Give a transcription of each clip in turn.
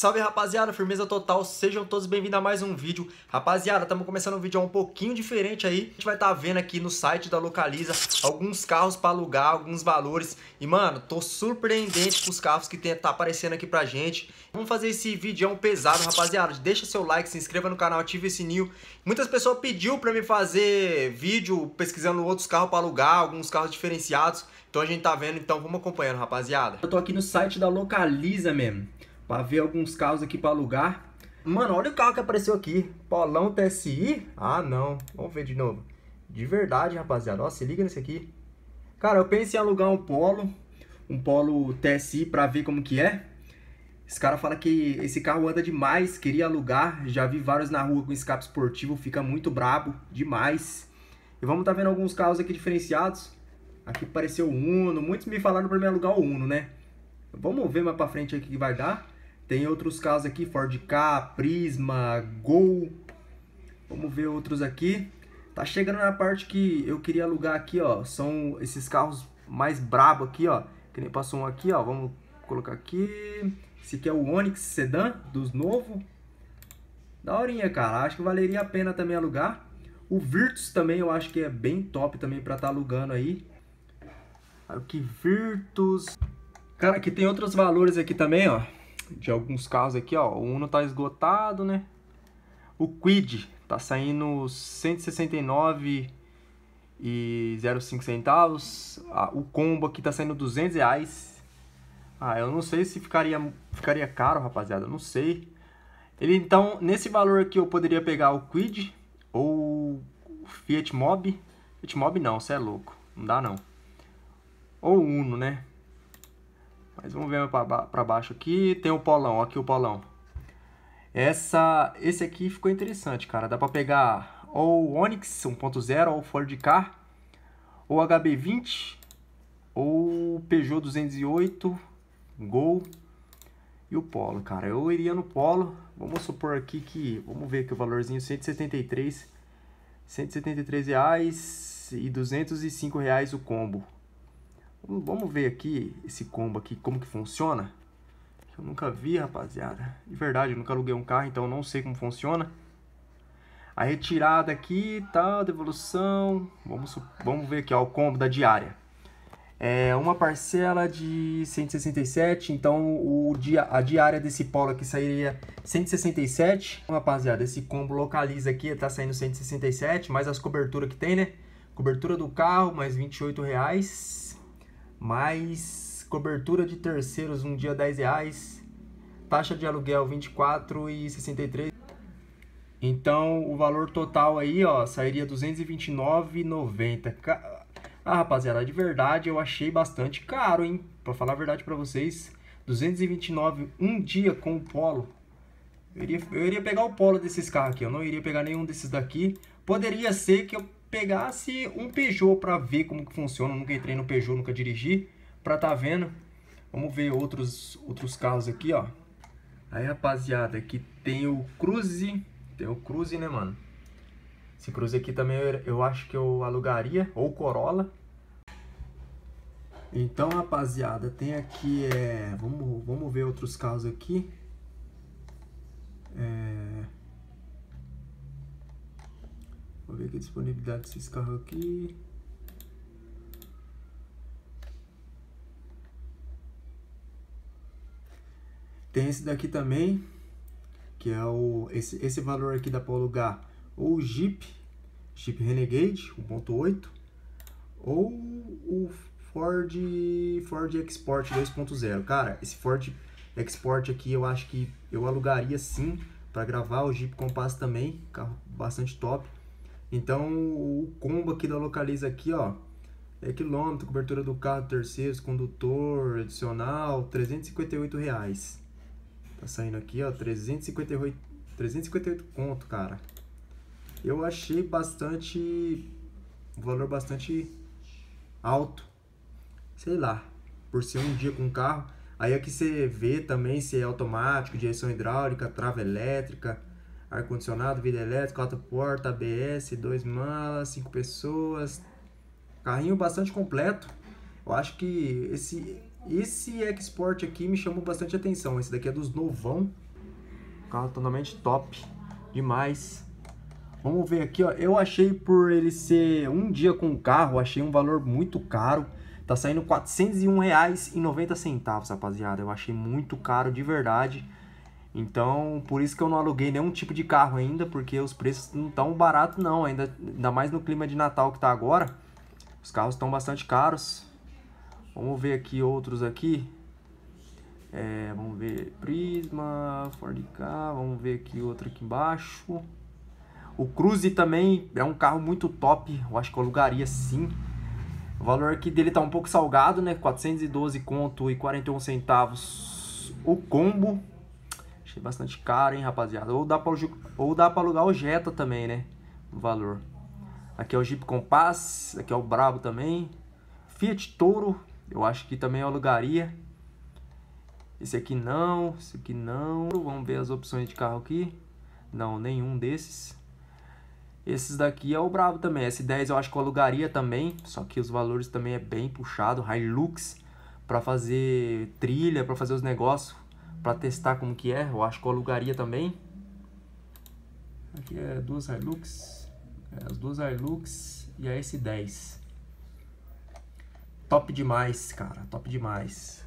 Salve rapaziada, firmeza total, sejam todos bem-vindos a mais um vídeo. Rapaziada, estamos começando um vídeo um pouquinho diferente aí. A gente vai estar tá vendo aqui no site da Localiza alguns carros para alugar, alguns valores. E mano, tô surpreendente com os carros que tem, tá aparecendo aqui pra gente. Vamos fazer esse vídeo pesado, rapaziada. Deixa seu like, se inscreva no canal, ative o sininho. Muitas pessoas pediu para me fazer vídeo pesquisando outros carros para alugar, alguns carros diferenciados. Então a gente tá vendo, então vamos acompanhando, rapaziada. Eu tô aqui no site da Localiza mesmo para ver alguns carros aqui para alugar. Mano, olha o carro que apareceu aqui. Polão TSI? Ah, não. Vamos ver de novo. De verdade, rapaziada. Ó, se liga nesse aqui. Cara, eu pensei em alugar um Polo. Um Polo TSI pra ver como que é. Esse cara fala que esse carro anda demais. Queria alugar. Já vi vários na rua com escape esportivo. Fica muito brabo. Demais. E vamos tá vendo alguns carros aqui diferenciados. Aqui apareceu o Uno. Muitos me falaram pra me alugar o Uno, né? Vamos ver mais pra frente aqui que vai dar. Tem outros carros aqui, Ford K, Prisma, Gol. Vamos ver outros aqui. Tá chegando na parte que eu queria alugar aqui, ó. São esses carros mais brabo aqui, ó. Que nem passou um aqui, ó. Vamos colocar aqui. Esse aqui é o Onix Sedan, dos novos. Daorinha, cara. Acho que valeria a pena também alugar. O Virtus também eu acho que é bem top também pra estar tá alugando aí. o que Virtus. Cara, aqui tem outros valores aqui também, ó de alguns carros aqui, ó. O Uno tá esgotado, né? O Quid tá saindo 169 e 05 centavos. Ah, o combo aqui tá saindo 200 reais. Ah, eu não sei se ficaria, ficaria caro, rapaziada. não sei. Ele, então, nesse valor aqui eu poderia pegar o Quid ou o Fiat Mobi. Fiat Mob não, você é louco. Não dá não. Ou Uno, né? Mas vamos ver para baixo aqui. Tem o polão, aqui o polão. Essa, esse aqui ficou interessante, cara. Dá para pegar ou o Onix 1.0 ou o Ford Car, ou HB20, ou Peugeot 208, Gol e o Polo, cara. Eu iria no Polo. Vamos supor aqui que, vamos ver que o valorzinho 173, 173 reais e 205 reais o combo. Vamos ver aqui esse combo aqui, como que funciona. Eu nunca vi, rapaziada. De verdade, eu nunca aluguei um carro, então eu não sei como funciona. A retirada aqui, tá? Devolução. Vamos, vamos ver aqui, ó, o combo da diária. É uma parcela de 167, então o dia, a diária desse polo aqui sairia 167. Então, rapaziada, esse combo localiza aqui, tá saindo 167, mais as coberturas que tem, né? Cobertura do carro, mais 28 reais mais cobertura de terceiros um dia 10 reais, taxa de aluguel e 63 Então o valor total aí, ó, sairia 229,90. Ah, rapaziada, de verdade eu achei bastante caro, hein? Para falar a verdade para vocês, 229 um dia com o Polo. Eu iria, eu iria pegar o Polo desses carros aqui, eu não iria pegar nenhum desses daqui. Poderia ser que eu pegasse um Peugeot para ver como que funciona. Eu nunca entrei no Peugeot, nunca dirigi, para tá vendo. Vamos ver outros, outros carros aqui, ó. Aí, rapaziada, aqui tem o Cruze. Tem o Cruze, né, mano? Esse Cruze aqui também eu, acho que eu alugaria, ou Corolla. Então, rapaziada, tem aqui, é... Vamos, vamos ver outros carros aqui. É... Vou ver aqui a disponibilidade desses carros aqui. Tem esse daqui também, que é o esse, esse valor aqui dá para alugar ou Jeep, Jeep Renegade 1.8, ou o Ford Ford Export 2.0. Cara, esse Ford Export aqui eu acho que eu alugaria sim para gravar o Jeep Compass também, carro bastante top. Então o combo aqui da Localiza aqui, ó, é quilômetro, cobertura do carro, terceiros, condutor, adicional, 358 reais. Tá saindo aqui, ó, 358, 358 conto, cara. Eu achei bastante, um valor bastante alto, sei lá, por ser um dia com carro. Aí aqui você vê também se é automático, direção hidráulica, trava elétrica, ar-condicionado, vidro elétrico, quatro portas, ABS, dois malas, cinco pessoas. Carrinho bastante completo. Eu acho que esse, esse Export aqui me chamou bastante atenção. Esse daqui é dos novão. Carro totalmente top. Demais. Vamos ver aqui, ó. Eu achei por ele ser um dia com o carro, achei um valor muito caro. Tá saindo R$ 401,90, rapaziada. Eu achei muito caro de verdade. Então, por isso que eu não aluguei nenhum tipo de carro ainda, porque os preços não estão baratos não, ainda, ainda mais no clima de Natal que está agora. Os carros estão bastante caros. Vamos ver aqui outros aqui. É, vamos ver Prisma, Ford vamos ver aqui outro aqui embaixo. O Cruze também é um carro muito top, eu acho que eu alugaria sim. O valor aqui dele tá um pouco salgado, né? 412 conto e 41 centavos o combo. Achei bastante caro, hein, rapaziada. Ou dá pra, ou dá pra alugar o Jetta também, né? O valor. Aqui é o Jeep Compass. Aqui é o Brabo também. Fiat Toro. Eu acho que também alugaria. Esse aqui não. Esse aqui não. Vamos ver as opções de carro aqui. Não, nenhum desses. Esses daqui é o brabo também. S10 eu acho que alugaria também, só que os valores também é bem puxado. Hilux para fazer trilha, para fazer os negócios para testar como que é. Eu acho que eu alugaria também. Aqui é duas Hilux, é, as duas Hilux e a S10. Top demais, cara, top demais.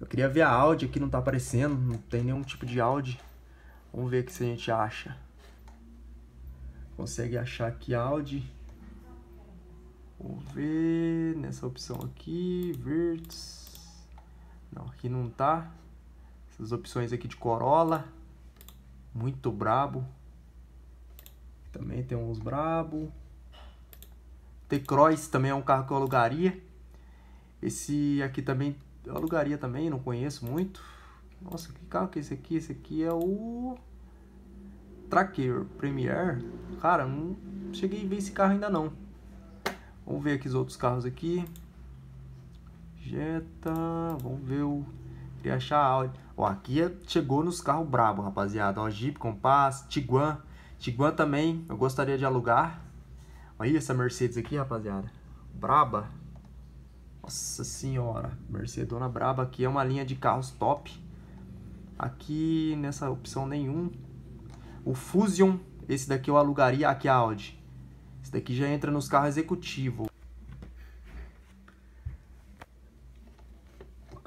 Eu queria ver a Audi aqui, não tá aparecendo, não tem nenhum tipo de Audi. Vamos ver aqui se a gente acha. Consegue achar aqui Audi. Vamos ver nessa opção aqui, Virtus. Não, aqui não tá. Essas opções aqui de Corolla. Muito brabo. Também tem uns brabo. T-Cross também é um carro que eu alugaria. Esse aqui também eu alugaria também, não conheço muito. Nossa, que carro que é esse aqui? Esse aqui é o Tracker Premier. Cara, não cheguei a ver esse carro ainda não. Vamos ver aqui os outros carros aqui. Jetta, vamos ver o... Queria achar a Audi. Ó, aqui é, chegou nos carros brabo, rapaziada. Ó, Jeep, Compass, Tiguan. Tiguan também eu gostaria de alugar. Olha essa Mercedes aqui, rapaziada. Braba. Nossa senhora. Mercedona braba aqui. É uma linha de carros top. Aqui, nessa opção nenhum. O Fusion. Esse daqui eu alugaria aqui a Audi. Esse daqui já entra nos carros executivos.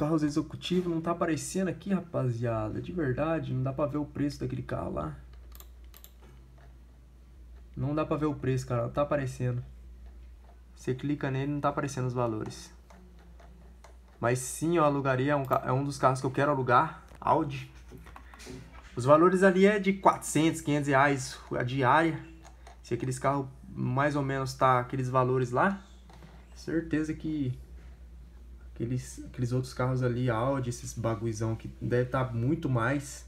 carros executivos não tá aparecendo aqui, rapaziada. De verdade, não dá pra ver o preço daquele carro lá. Não dá pra ver o preço, cara. Não tá aparecendo. Você clica nele não tá aparecendo os valores. Mas sim, eu alugaria. É um, é um dos carros que eu quero alugar. Audi. Os valores ali é de 400, 500 reais a diária. Se aqueles carros mais ou menos tá aqueles valores lá, certeza que Aqueles, aqueles outros carros ali, Audi, esses baguizão que deve estar tá muito mais.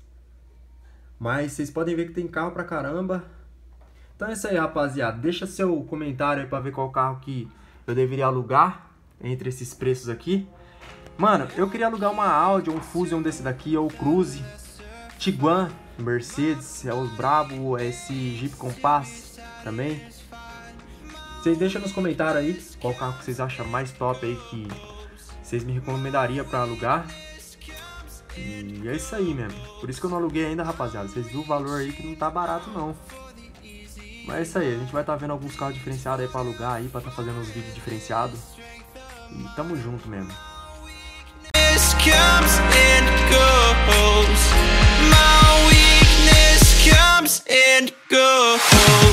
Mas vocês podem ver que tem carro pra caramba. Então é isso aí, rapaziada. Deixa seu comentário aí pra ver qual carro que eu deveria alugar entre esses preços aqui. Mano, eu queria alugar uma Audi, um Fusion desse daqui, ou Cruze, Tiguan, Mercedes, é os Bravo é esse Jeep Compass também. Vocês deixam nos comentários aí qual carro que vocês acham mais top aí que vocês me recomendariam para alugar. E é isso aí mesmo. Por isso que eu não aluguei ainda, rapaziada. Vocês viram o valor aí que não tá barato não. Mas é isso aí, a gente vai estar tá vendo alguns carros diferenciados aí pra alugar aí, pra estar tá fazendo uns vídeos diferenciados. E tamo junto mesmo. My weakness comes and goes